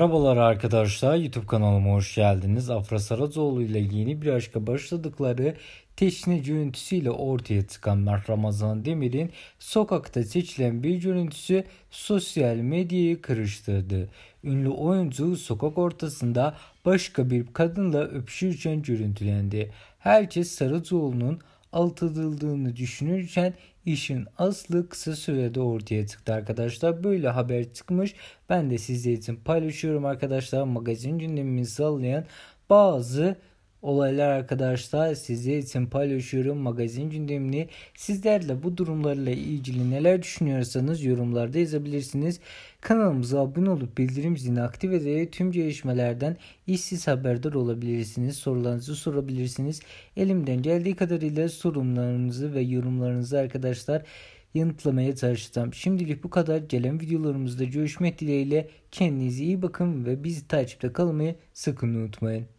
Merhabalar arkadaşlar YouTube kanalıma hoş geldiniz. Afra Saracoğlu ile yeni bir aşka başladıkları teşne görüntüsüyle ortaya çıkan Ramazan Demir'in sokakta seçilen bir görüntüsü sosyal medyayı karıştırdı. Ünlü oyuncu sokak ortasında başka bir kadınla öpüşürken görüntülendi. Herkes Saracoğlu'nun altıldığını düşünürken işin aslı kısa sürede ortaya çıktı arkadaşlar. Böyle haber çıkmış. Ben de sizler için paylaşıyorum arkadaşlar. Magazin gündemimizi sallayan bazı olaylar arkadaşlar. size için paylaşıyorum. Magazin gündemini sizlerle bu durumlarla ilgili neler düşünüyorsanız yorumlarda yazabilirsiniz. Kanalımıza abone olup bildirim zilini aktif ederek tüm gelişmelerden işsiz haberdar olabilirsiniz. Sorularınızı sorabilirsiniz. Elimden geldiği kadarıyla sorumlarınızı ve yorumlarınızı arkadaşlar yanıtlamaya çalışacağım. Şimdilik bu kadar. Gelen videolarımızda görüşmek dileğiyle. Kendinize iyi bakın ve bizi takipte kalmayı sakın unutmayın.